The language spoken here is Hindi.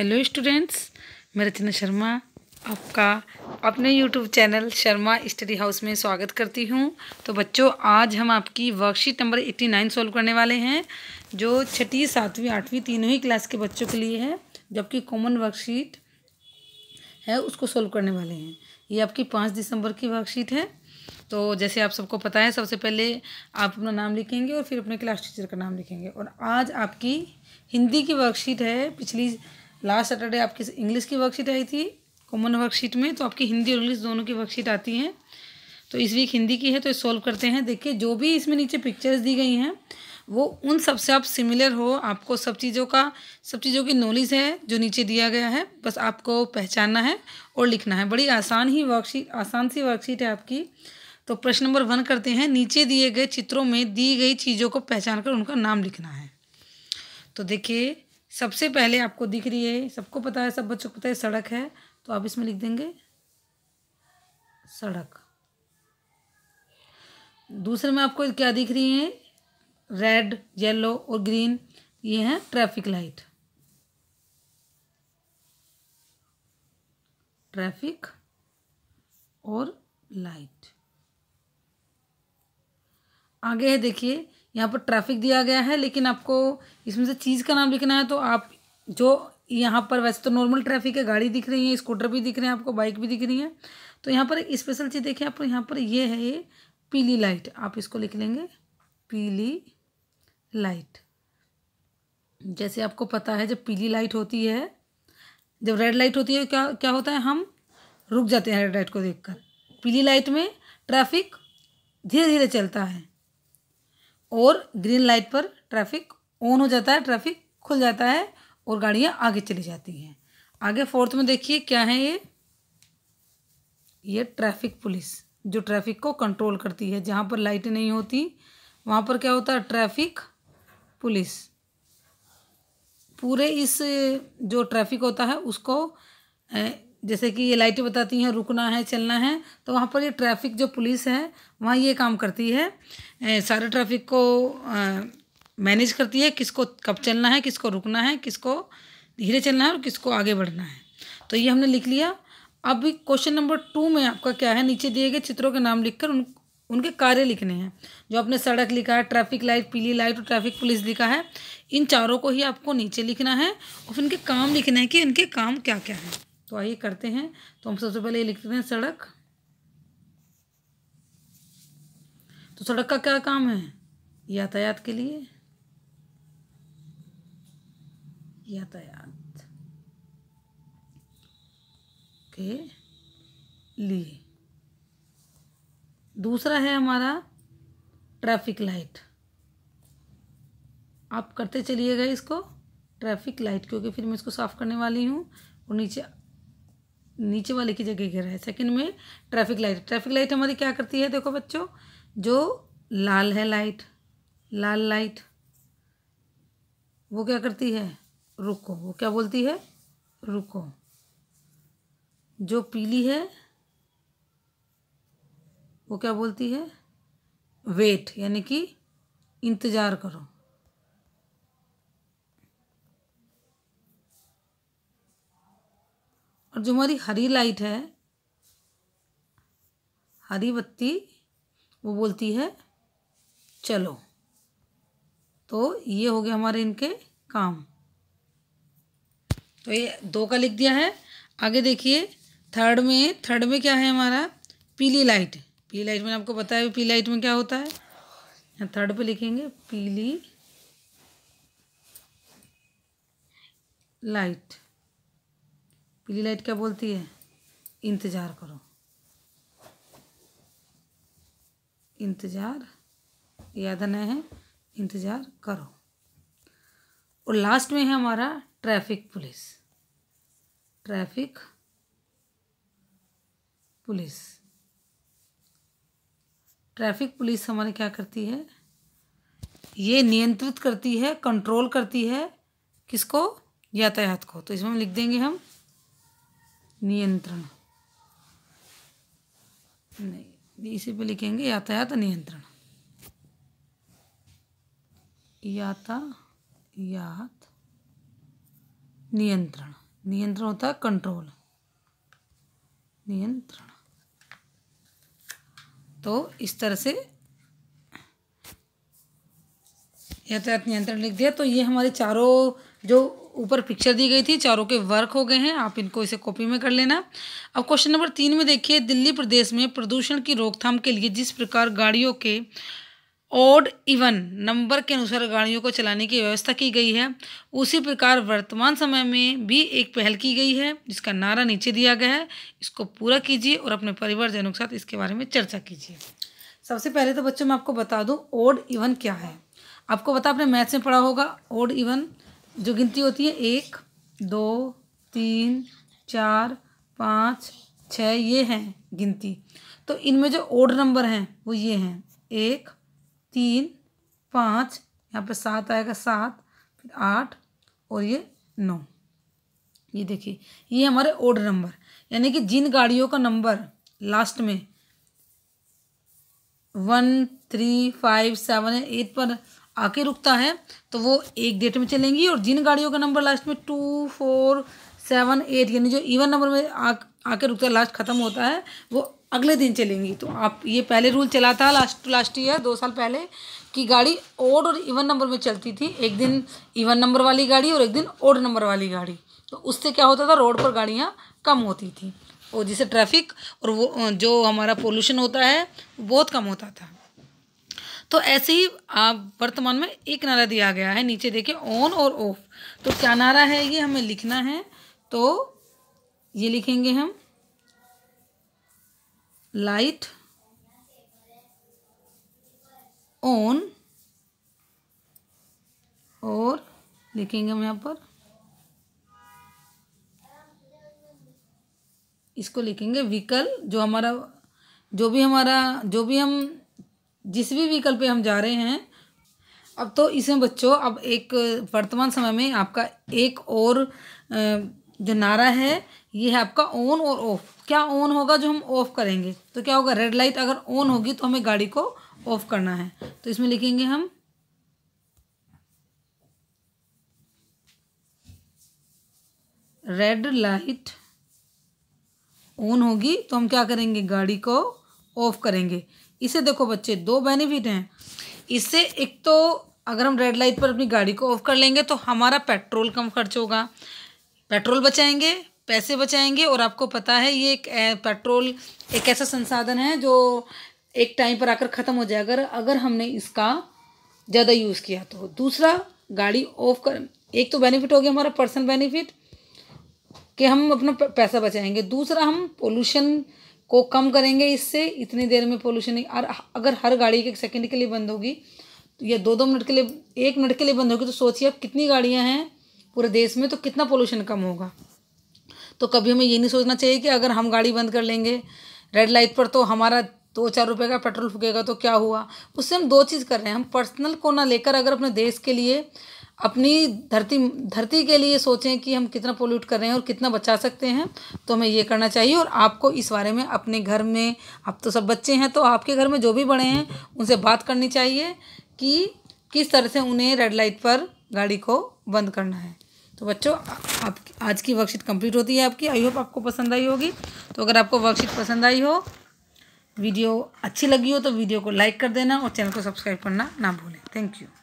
हेलो स्टूडेंट्स मैं रचना शर्मा आपका अपने YouTube channel Sharma study house में स्वागत करती हूं तो बच्चों आज हम आपकी worksheet number eighty nine solve करने वाले हैं जो छठी सातवीं आठवीं तीनों ही क्लास के बच्चों के लिए है जबकि कॉमन वर्कशीट है उसको सॉल्व करने वाले हैं ये आपकी पाँच दिसंबर की वर्कशीट है तो जैसे आप सबको पता है सबसे पहले आप अपना नाम लिखेंगे और फिर अपने क्लास टीचर का नाम लिखेंगे और आज आपकी हिंदी की वर्कशीट है पिछली लास्ट सैटरडे आपकी इंग्लिश की वर्कशीट आई थी कॉमन वर्कशीट में तो आपकी हिंदी और इंग्लिश दोनों की वर्कशीट आती हैं तो इस वीक हिंदी की है तो सॉल्व करते हैं देखिए जो भी इसमें नीचे पिक्चर्स दी गई हैं वो उन सब से आप सिमिलर हो आपको सब चीज़ों का सब चीज़ों की नॉलेज है जो नीचे दिया गया है बस आपको पहचानना है और लिखना है बड़ी आसान ही वर्कशीट आसान सी वर्कशीट है आपकी तो प्रश्न नंबर वन करते हैं नीचे दिए गए चित्रों में दी गई चीज़ों को पहचान कर उनका नाम लिखना है तो देखिए सबसे पहले आपको दिख रही है सबको पता है सब बच्चों को पता है सड़क है तो आप इसमें लिख देंगे सड़क दूसरे में आपको क्या दिख रही है रेड येलो और ग्रीन ये हैं ट्रैफिक लाइट ट्रैफिक और लाइट आगे है देखिए यहाँ पर ट्रैफिक दिया गया है लेकिन आपको इसमें से चीज़ का नाम लिखना है तो आप जो यहाँ पर वैसे तो नॉर्मल ट्रैफिक है गाड़ी दिख रही है स्कूटर भी दिख रहे हैं आपको बाइक भी दिख रही है तो यहाँ पर स्पेशल चीज़ देखिए आप यहाँ पर ये है ये पीली लाइट आप इसको लिख लेंगे पीली लाइट जैसे आपको पता है जब पीली लाइट होती है जब रेड लाइट होती है क्या क्या होता है हम रुक जाते हैं रेड लाइट को देखकर पीली लाइट में ट्रैफिक धीरे धीरे चलता है और ग्रीन लाइट पर ट्रैफिक ऑन हो जाता है ट्रैफिक खुल जाता है और गाड़ियाँ आगे चली जाती हैं आगे फोर्थ में देखिए क्या है ये ये ट्रैफिक पुलिस जो ट्रैफिक को कंट्रोल करती है जहाँ पर लाइट नहीं होती वहाँ पर क्या होता है ट्रैफिक पुलिस पूरे इस जो ट्रैफिक होता है उसको जैसे कि ये लाइटें बताती हैं रुकना है चलना है तो वहाँ पर ये ट्रैफिक जो पुलिस है वहाँ ये काम करती है सारे ट्रैफिक को मैनेज करती है किसको कब चलना है किसको रुकना है किसको धीरे चलना है और किसको आगे बढ़ना है तो ये हमने लिख लिया अब क्वेश्चन नंबर टू में आपका क्या है नीचे दिए गए चित्रों के नाम लिखकर उन उनके कार्य लिखने हैं जो आपने सड़क लिखा है ट्रैफिक लाइट पीली लाइट और ट्रैफिक पुलिस लिखा है इन चारों को ही आपको नीचे लिखना है और इनके काम लिखने हैं कि इनके काम क्या क्या हैं तो आइए करते हैं तो हम सबसे पहले लिखते हैं सड़क तो सड़क का क्या काम है यातायात के लिए यातायात के लिए दूसरा है हमारा ट्रैफिक लाइट आप करते चलिएगा इसको ट्रैफिक लाइट क्योंकि फिर मैं इसको साफ़ करने वाली हूँ और नीचे नीचे वाले की जगह घेरा है सेकंड में ट्रैफिक लाइट ट्रैफिक लाइट हमारी क्या करती है देखो बच्चों जो लाल है लाइट लाल लाइट वो क्या करती है रुको वो क्या बोलती है रुको जो पीली है वो क्या बोलती है वेट यानी कि इंतज़ार करो और जो हमारी हरी लाइट है हरी बत्ती वो बोलती है चलो तो ये हो गया हमारे इनके काम तो ये दो का लिख दिया है आगे देखिए थर्ड में थर्ड में क्या है हमारा पीली लाइट पीली लाइट मैंने आपको बताया पीली लाइट में क्या होता है थर्ड पे लिखेंगे पीली लाइट पीली लाइट क्या बोलती है इंतज़ार करो इंतज़ार याद न है इंतज़ार करो और लास्ट में है हमारा traffic police traffic police traffic police हमारे क्या करती है ये नियंत्रित करती है कंट्रोल करती है किसको यातायात को तो इसमें हम लिख देंगे हम नियंत्रण नहीं इसी पे लिखेंगे यातायात नियंत्रण यातायात नियंत्रण नियंत्रण होता है कंट्रोल नियंत्रण तो इस तरह से यातायात नियंत्रण लिख दिया तो ये हमारे चारों जो ऊपर पिक्चर दी गई थी चारों के वर्क हो गए हैं आप इनको इसे कॉपी में कर लेना अब क्वेश्चन नंबर तीन में देखिए दिल्ली प्रदेश में प्रदूषण की रोकथाम के लिए जिस प्रकार गाड़ियों के ओड इवन नंबर के अनुसार गाड़ियों को चलाने की व्यवस्था की गई है उसी प्रकार वर्तमान समय में भी एक पहल की गई है जिसका नारा नीचे दिया गया है इसको पूरा कीजिए और अपने परिवारजनों के साथ इसके बारे में चर्चा कीजिए सबसे पहले तो बच्चों मैं आपको बता दूँ ओड इवन क्या है आपको बता आपने मैथ्स में पढ़ा होगा ओड इवन जो गिनती होती है एक दो तीन चार पाँच छः ये हैं गिनती तो इनमें जो ओड नंबर हैं वो ये हैं एक तीन पाँच यहाँ पे सात आएगा सात फिर आठ और ये नौ ये देखिए ये हमारे ओड नंबर यानी कि जिन गाड़ियों का नंबर लास्ट में one three five seven eight पर आके रुकता है तो वो एक डेट में चलेंगी और जिन गाड़ियों का नंबर लास्ट में टू फोर सेवन एट यानी जो इवन नंबर में आ आके रुकता है लास्ट ख़त्म होता है वो अगले दिन चलेंगी तो आप ये पहले रूल चला था लास्ट लास्ट ईयर दो साल पहले कि गाड़ी ओड और इवन नंबर में चलती थी एक दिन इवन नंबर वाली गाड़ी और एक दिन ओड नंबर वाली गाड़ी तो उससे क्या होता था रोड पर गाड़ियाँ कम होती थी और जिससे ट्रैफिक और वो जो हमारा पोल्यूशन होता है बहुत कम होता था तो ऐसे ही वर्तमान में एक नारा दिया गया है नीचे देखिए ऑन और ऑफ तो क्या नारा है ये हमें लिखना है तो ये लिखेंगे हम लाइट ऑन और लिखेंगे हम यहाँ पर इसको लिखेंगे व्हीकल जो हमारा जो भी हमारा जो भी हम जिस भी विकल्प पे हम जा रहे हैं अब तो इसमें बच्चों अब एक वर्तमान समय में आपका एक और जो नारा है ये है आपका ऑन और ऑफ क्या ऑन होगा जो हम ऑफ करेंगे तो क्या होगा रेड लाइट अगर ऑन होगी तो हमें गाड़ी को ऑफ करना है तो इसमें लिखेंगे हम रेड लाइट ऑन होगी तो हम क्या करेंगे गाड़ी को ऑफ करेंगे इसे देखो बच्चे दो बेनिफिट हैं इससे एक तो अगर हम रेड लाइट पर अपनी गाड़ी को ऑफ कर लेंगे तो हमारा पेट्रोल कम खर्च होगा पेट्रोल बचाएंगे पैसे बचाएंगे और आपको पता है ये एक पेट्रोल एक ऐसा संसाधन है जो एक टाइम पर आकर ख़त्म हो जाएगा अगर, अगर हमने इसका ज़्यादा यूज़ किया तो दूसरा गाड़ी ऑफ कर एक तो बेनिफिट हो गया हमारा पर्सनल बेनिफिट कि हम अपना पैसा बचाएंगे दूसरा हम पोल्यूशन को कम करेंगे इससे इतनी देर में पोल्यूशन और अगर हर गाड़ी एक सेकंड के लिए बंद होगी या दो दो मिनट के लिए एक मिनट के लिए बंद होगी तो सोचिए अब कितनी गाड़ियाँ हैं पूरे देश में तो कितना पोल्यूशन कम होगा तो कभी हमें ये नहीं सोचना चाहिए कि अगर हम गाड़ी बंद कर लेंगे रेड लाइट पर तो हमारा दो चार रुपये का पेट्रोल फूकेगा तो क्या हुआ उससे हम दो चीज़ कर रहे हैं हम पर्सनल को ना लेकर अगर अपने देश के लिए अपनी धरती धरती के लिए सोचें कि हम कितना पोल्यूट कर रहे हैं और कितना बचा सकते हैं तो हमें ये करना चाहिए और आपको इस बारे में अपने घर में आप तो सब बच्चे हैं तो आपके घर में जो भी बड़े हैं उनसे बात करनी चाहिए कि किस तरह से उन्हें रेड लाइट पर गाड़ी को बंद करना है तो बच्चों आप आज की वर्कशीट कंप्लीट होती है आपकी आई होप आपको पसंद आई होगी तो अगर आपको वर्कशीट पसंद आई हो वीडियो अच्छी लगी हो तो वीडियो को लाइक कर देना और चैनल को सब्सक्राइब करना ना भूलें थैंक यू